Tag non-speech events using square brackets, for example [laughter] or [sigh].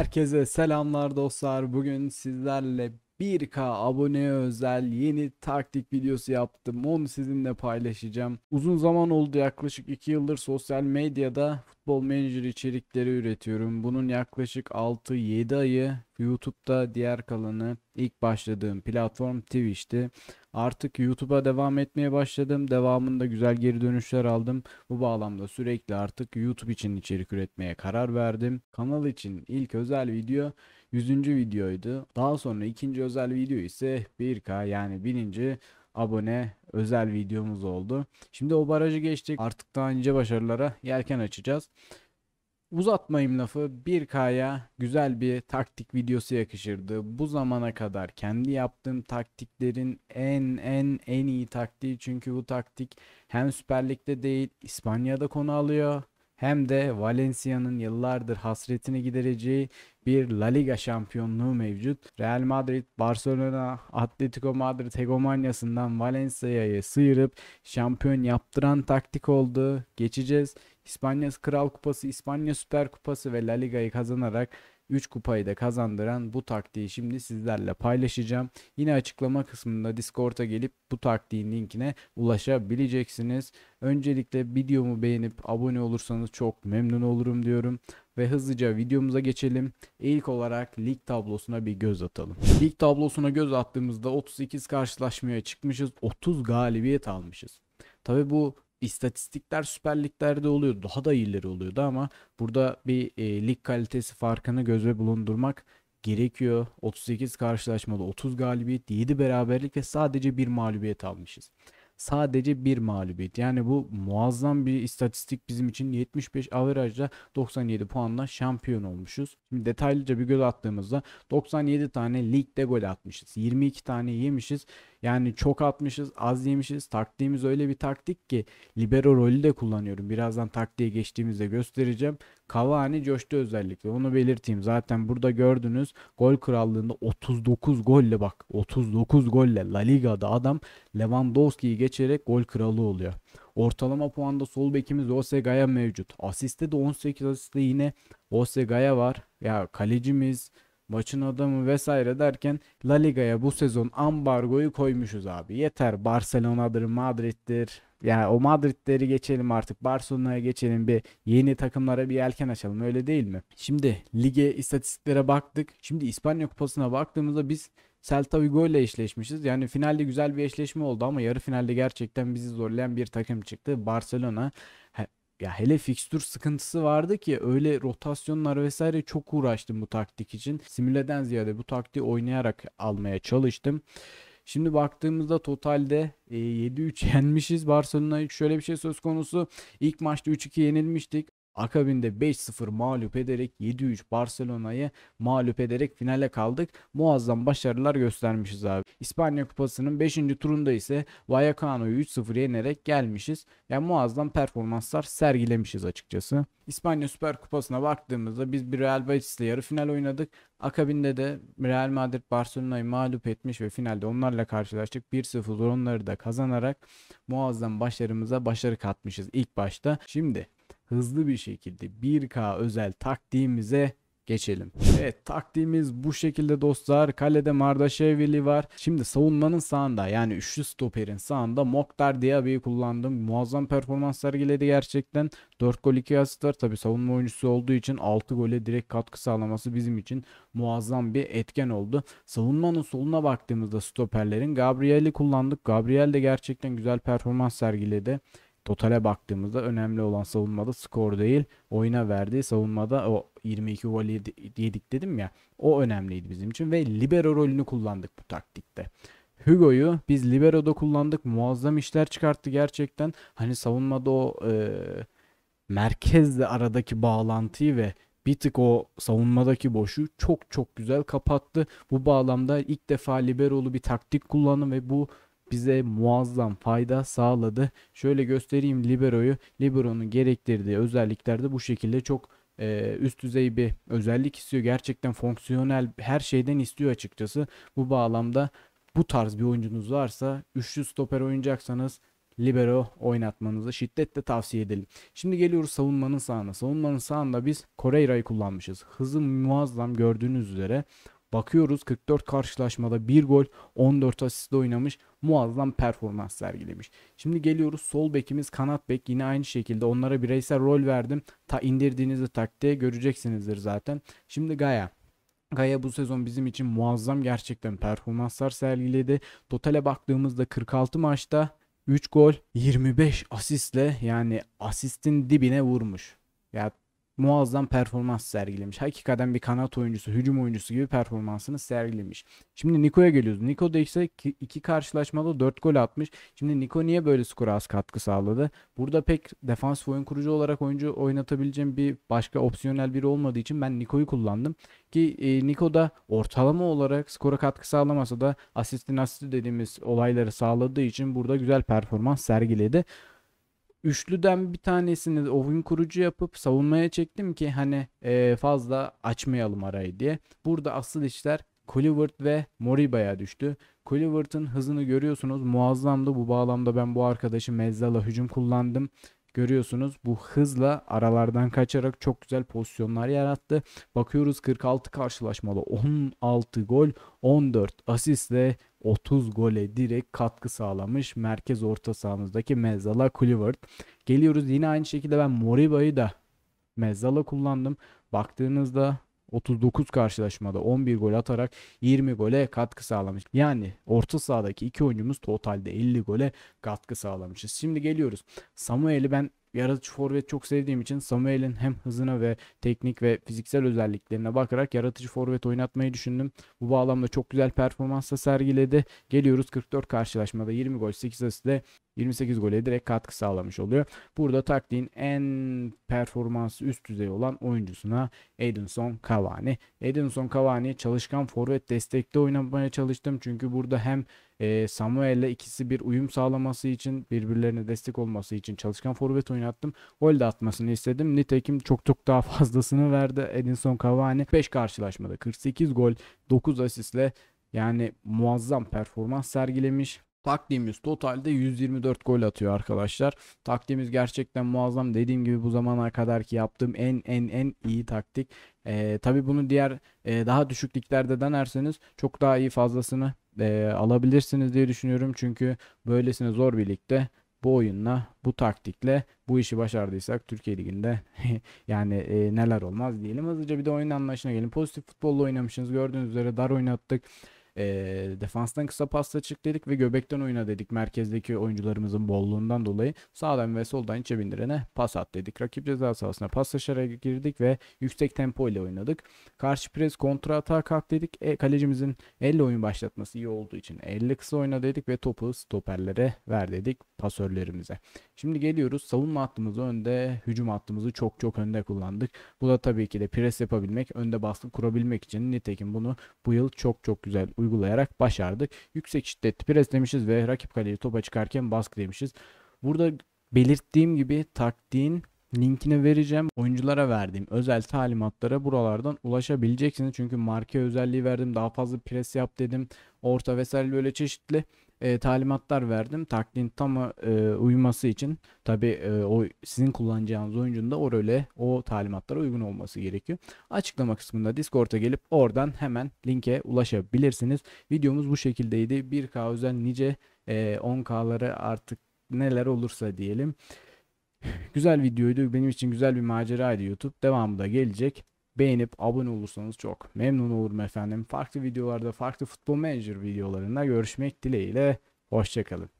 Herkese selamlar dostlar. Bugün sizlerle 1K abone özel yeni taktik videosu yaptım. Onu sizinle paylaşacağım. Uzun zaman oldu yaklaşık 2 yıldır sosyal medyada Futbol menajer içerikleri üretiyorum. Bunun yaklaşık 6-7 ayı YouTube'da diğer kalanı ilk başladığım platform Twitch'ti. Artık YouTube'a devam etmeye başladım. Devamında güzel geri dönüşler aldım. Bu bağlamda sürekli artık YouTube için içerik üretmeye karar verdim. Kanal için ilk özel video 100. videoydu. Daha sonra ikinci özel video ise 1K yani 1000. abone özel videomuz oldu. Şimdi o barajı geçtik. Artık daha ince başarılara yelken açacağız. Uzatmayayım lafı 1K'ya güzel bir taktik videosu yakışırdı. Bu zamana kadar kendi yaptığım taktiklerin en en en iyi taktiği çünkü bu taktik hem Süper Lig'de değil İspanya'da konu alıyor hem de Valencia'nın yıllardır hasretini gidereceği bir La Liga şampiyonluğu mevcut. Real Madrid, Barcelona, Atletico Madrid hegemonyasından Valencia'yı sıyırıp şampiyon yaptıran taktik oldu. Geçeceğiz. İspanya Kral Kupası, İspanya Süper Kupası ve La Liga'yı kazanarak 3 kupayı da kazandıran bu taktiği şimdi sizlerle paylaşacağım. Yine açıklama kısmında Discord'a gelip bu taktiğin linkine ulaşabileceksiniz. Öncelikle videomu beğenip abone olursanız çok memnun olurum diyorum ve hızlıca videomuza geçelim. İlk olarak lig tablosuna bir göz atalım. Lig tablosuna göz attığımızda 38 karşılaşmaya çıkmışız. 30 galibiyet almışız. Tabi bu istatistikler Süper Lig'lerde oluyor. Daha da iyileri oluyordu ama burada bir e, lig kalitesi farkını gözle bulundurmak gerekiyor. 38 karşılaşmada 30 galibiyet, 7 beraberlik ve sadece bir mağlubiyet almışız sadece bir mağlubiyet. Yani bu muazzam bir istatistik bizim için 75 averajla 97 puanla şampiyon olmuşuz. Şimdi detaylıca bir göz attığımızda 97 tane ligde gol atmışız. 22 tane yemişiz. Yani çok atmışız, az yemişiz. Taktiğimiz öyle bir taktik ki libero rolü de kullanıyorum. Birazdan taktiğe geçtiğimizde göstereceğim. Cavani coştu özellikle onu belirteyim. Zaten burada gördünüz gol krallığında 39 golle bak 39 golle La Liga'da adam Lewandowski'yi geçerek gol kralı oluyor. Ortalama puanda sol bekimiz Jose Gaya mevcut. Asiste de 18 asiste yine Jose Gaya var. Ya kalecimiz maçın adamı vesaire derken La Liga'ya bu sezon ambargoyu koymuşuz abi. Yeter Barcelona'dır, Madrid'dir. Yani o Madrid'leri geçelim artık. Barcelona'ya geçelim bir yeni takımlara bir yelken açalım öyle değil mi? Şimdi lige istatistiklere baktık. Şimdi İspanya Kupası'na baktığımızda biz Celta Vigo ile eşleşmişiz. Yani finalde güzel bir eşleşme oldu ama yarı finalde gerçekten bizi zorlayan bir takım çıktı. Barcelona ya hele fikstür sıkıntısı vardı ki öyle rotasyonlar vesaire çok uğraştım bu taktik için. Simüleden ziyade bu taktiği oynayarak almaya çalıştım. Şimdi baktığımızda totalde 7-3 e, yenmişiz. Barcelona'ya şöyle bir şey söz konusu. İlk maçta 3-2 yenilmiştik. Akabinde 5-0 mağlup ederek 7-3 Barcelona'yı mağlup ederek finale kaldık. Muazzam başarılar göstermişiz abi. İspanya Kupası'nın 5. turunda ise Vallecano'yu 3-0 yenerek gelmişiz. Yani muazzam performanslar sergilemişiz açıkçası. İspanya Süper Kupası'na baktığımızda biz bir Real Betis'le yarı final oynadık. Akabinde de Real Madrid Barcelona'yı mağlup etmiş ve finalde onlarla karşılaştık. 1-0 onları da kazanarak muazzam başarımıza başarı katmışız ilk başta. Şimdi hızlı bir şekilde 1K özel taktiğimize geçelim. Evet taktiğimiz bu şekilde dostlar. Kalede Mardaşevili var. Şimdi savunmanın sağında yani üçlü stoperin sağında Mokhtar Diaby'i kullandım. Muazzam performans sergiledi gerçekten. 4 gol 2 asist var. Tabi savunma oyuncusu olduğu için 6 gole direkt katkı sağlaması bizim için muazzam bir etken oldu. Savunmanın soluna baktığımızda stoperlerin Gabriel'i kullandık. Gabriel de gerçekten güzel performans sergiledi totale baktığımızda önemli olan savunmada skor değil oyuna verdiği savunmada o 22 gol yedik dedim ya o önemliydi bizim için ve libero rolünü kullandık bu taktikte. Hugo'yu biz libero'da kullandık muazzam işler çıkarttı gerçekten hani savunmada o e, merkezle aradaki bağlantıyı ve bir tık o savunmadaki boşu çok çok güzel kapattı. Bu bağlamda ilk defa liberolu bir taktik kullandım ve bu bize muazzam fayda sağladı. Şöyle göstereyim Libero'yu. Libero'nun gerektirdiği özellikler de bu şekilde çok e, üst düzey bir özellik istiyor. Gerçekten fonksiyonel her şeyden istiyor açıkçası. Bu bağlamda bu tarz bir oyuncunuz varsa üçlü stoper oynayacaksanız libero oynatmanızı şiddetle tavsiye edelim. Şimdi geliyoruz savunmanın sağına. Savunmanın sağında biz Koreyra'yı kullanmışız. Hızı muazzam gördüğünüz üzere Bakıyoruz 44 karşılaşmada 1 gol 14 asistle oynamış muazzam performans sergilemiş. Şimdi geliyoruz sol bekimiz kanat bek yine aynı şekilde onlara bireysel rol verdim. Ta indirdiğinizde taktiğe göreceksinizdir zaten. Şimdi Gaya Gaya bu sezon bizim için muazzam gerçekten performanslar sergiledi. Totale baktığımızda 46 maçta 3 gol 25 asistle yani asistin dibine vurmuş. Ya muazzam performans sergilemiş. Hakikaten bir kanat oyuncusu, hücum oyuncusu gibi performansını sergilemiş. Şimdi Niko'ya geliyoruz. Niko da ise iki karşılaşmada 4 gol atmış. Şimdi Niko niye böyle skora az katkı sağladı? Burada pek defans oyun kurucu olarak oyuncu oynatabileceğim bir başka opsiyonel biri olmadığı için ben Niko'yu kullandım. Ki e, Niko da ortalama olarak skora katkı sağlamasa da asistin asisti dediğimiz olayları sağladığı için burada güzel performans sergiledi üçlüden bir tanesini de oyun kurucu yapıp savunmaya çektim ki hani e, fazla açmayalım arayı diye. Burada asıl işler Colivert ve Moriba'ya düştü. Colivert'ın hızını görüyorsunuz. Muazzamdı. Bu bağlamda ben bu arkadaşı Mezzal'a hücum kullandım. Görüyorsunuz bu hızla aralardan kaçarak çok güzel pozisyonlar yarattı. Bakıyoruz 46 karşılaşmada 16 gol 14 asistle 30 gole direkt katkı sağlamış merkez orta sahamızdaki mezala kluivert Geliyoruz yine aynı şekilde ben Moriba'yı da mezala kullandım. Baktığınızda 39 karşılaşmada 11 gol atarak 20 gole katkı sağlamış. Yani orta sahadaki iki oyuncumuz totalde 50 gole katkı sağlamışız. Şimdi geliyoruz. Samuel'i ben Yaratıcı forvet çok sevdiğim için Samuel'in hem hızına ve teknik ve fiziksel özelliklerine bakarak yaratıcı forvet oynatmayı düşündüm. Bu bağlamda çok güzel performansla sergiledi. Geliyoruz 44 karşılaşmada 20 gol 8 asiste 28 gole direkt katkı sağlamış oluyor. Burada taktiğin en performansı üst düzey olan oyuncusuna Edinson Cavani. Edinson Cavani çalışkan forvet destekli oynamaya çalıştım. Çünkü burada hem e, Samuel'le ikisi bir uyum sağlaması için birbirlerine destek olması için çalışkan forvet oynattım. Gol de atmasını istedim. Nitekim çok çok daha [laughs] fazlasını verdi Edinson Cavani. 5 karşılaşmada 48 gol 9 asistle yani muazzam performans sergilemiş. Takdimiz totalde 124 gol atıyor arkadaşlar. Takdimiz gerçekten muazzam. Dediğim gibi bu zamana kadar ki yaptığım en en en iyi taktik. Ee, tabii bunu diğer e, daha düşük liglerde denerseniz çok daha iyi fazlasını e, alabilirsiniz diye düşünüyorum. Çünkü böylesine zor bir ligde bu oyunla, bu taktikle bu işi başardıysak Türkiye Ligi'nde [laughs] yani e, neler olmaz diyelim. Hızlıca bir de oyun anlayışına gelin. Pozitif futbolla oynamışsınız. Gördüğünüz üzere dar oynattık. E, defanstan kısa pasta çık dedik ve göbekten oyna dedik. Merkezdeki oyuncularımızın bolluğundan dolayı sağdan ve soldan içe bindirene pas at dedik. Rakip ceza sahasına paslaşarak girdik ve yüksek tempo ile oynadık. Karşı pres kontra atağa kalk dedik. E, kalecimizin elle oyun başlatması iyi olduğu için elle kısa oyna dedik ve topu stoperlere ver dedik pasörlerimize. Şimdi geliyoruz savunma hattımızı önde, hücum hattımızı çok çok önde kullandık. Bu da tabii ki de pres yapabilmek, önde baskı kurabilmek için nitekim bunu bu yıl çok çok güzel uygulayarak başardık. Yüksek şiddetli pres demişiz ve rakip kaleyi topa çıkarken baskı demişiz. Burada belirttiğim gibi taktiğin linkini vereceğim. Oyunculara verdiğim özel talimatlara buralardan ulaşabileceksiniz. Çünkü marka özelliği verdim. Daha fazla pres yap dedim. Orta vesaire böyle çeşitli e, talimatlar verdim. Taklidin tam e, uyması için tabi e, o sizin kullanacağınız oyuncunun da o role o talimatlara uygun olması gerekiyor. Açıklama kısmında Discord'a gelip oradan hemen linke ulaşabilirsiniz. Videomuz bu şekildeydi. 1K özel nice e, 10K'ları artık neler olursa diyelim. Güzel videoydu. Benim için güzel bir maceraydı YouTube. Devamı da gelecek beğenip abone olursanız çok memnun olurum efendim. Farklı videolarda, farklı futbol manager videolarında görüşmek dileğiyle. Hoşçakalın.